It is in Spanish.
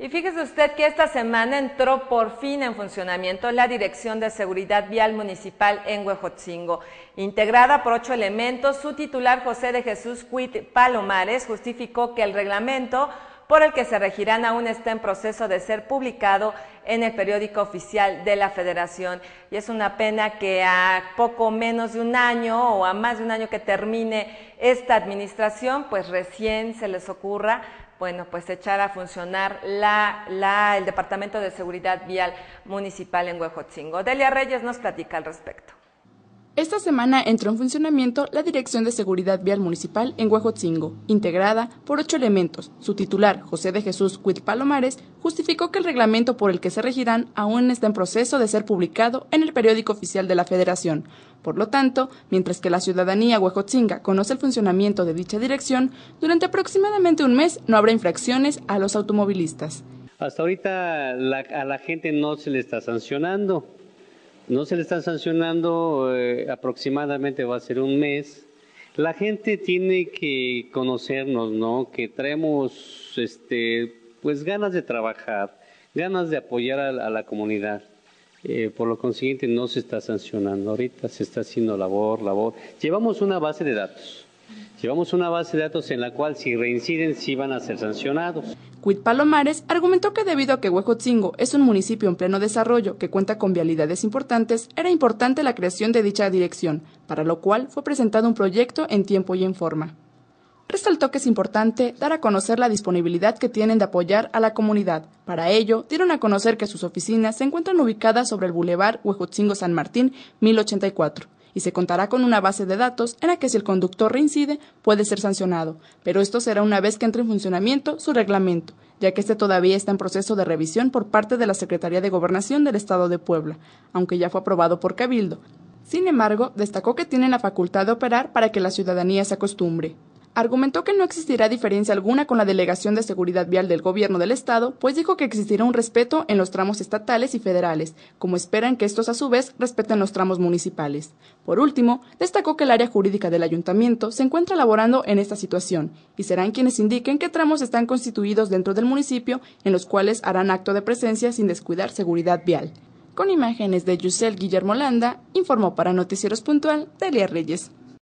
Y fíjese usted que esta semana entró por fin en funcionamiento la Dirección de Seguridad Vial Municipal en Huejotzingo. Integrada por ocho elementos, su titular José de Jesús Cuit Palomares justificó que el reglamento por el que se regirán aún está en proceso de ser publicado en el periódico oficial de la Federación. Y es una pena que a poco menos de un año o a más de un año que termine esta administración, pues recién se les ocurra bueno, pues echar a funcionar la, el Departamento de Seguridad Vial Municipal en Huejotzingo. Delia Reyes nos platica al respecto. Esta semana entró en funcionamiento la Dirección de Seguridad Vial Municipal en Huejotzingo, integrada por ocho elementos. Su titular, José de Jesús Cuit Palomares, justificó que el reglamento por el que se regirán aún está en proceso de ser publicado en el periódico oficial de la Federación, por lo tanto, mientras que la ciudadanía huejotzinga conoce el funcionamiento de dicha dirección, durante aproximadamente un mes no habrá infracciones a los automovilistas. Hasta ahorita a la gente no se le está sancionando. No se le está sancionando, eh, aproximadamente va a ser un mes. La gente tiene que conocernos, ¿no? Que traemos, este, pues, ganas de trabajar, ganas de apoyar a la comunidad. Eh, por lo consiguiente, no se está sancionando ahorita, se está haciendo labor, labor. Llevamos una base de datos. Llevamos una base de datos en la cual si reinciden si van a ser sancionados. Cuit Palomares argumentó que debido a que Huejotzingo es un municipio en pleno desarrollo que cuenta con vialidades importantes, era importante la creación de dicha dirección, para lo cual fue presentado un proyecto en tiempo y en forma resaltó que es importante dar a conocer la disponibilidad que tienen de apoyar a la comunidad. Para ello, dieron a conocer que sus oficinas se encuentran ubicadas sobre el Boulevard Huejotzingo San Martín 1084 y se contará con una base de datos en la que si el conductor reincide puede ser sancionado, pero esto será una vez que entre en funcionamiento su reglamento, ya que este todavía está en proceso de revisión por parte de la Secretaría de Gobernación del Estado de Puebla, aunque ya fue aprobado por Cabildo. Sin embargo, destacó que tienen la facultad de operar para que la ciudadanía se acostumbre argumentó que no existirá diferencia alguna con la Delegación de Seguridad Vial del Gobierno del Estado, pues dijo que existirá un respeto en los tramos estatales y federales, como esperan que estos a su vez respeten los tramos municipales. Por último, destacó que el área jurídica del ayuntamiento se encuentra laborando en esta situación y serán quienes indiquen qué tramos están constituidos dentro del municipio en los cuales harán acto de presencia sin descuidar seguridad vial. Con imágenes de Yusel Guillermo Landa, informó para Noticieros Puntual Delia Reyes.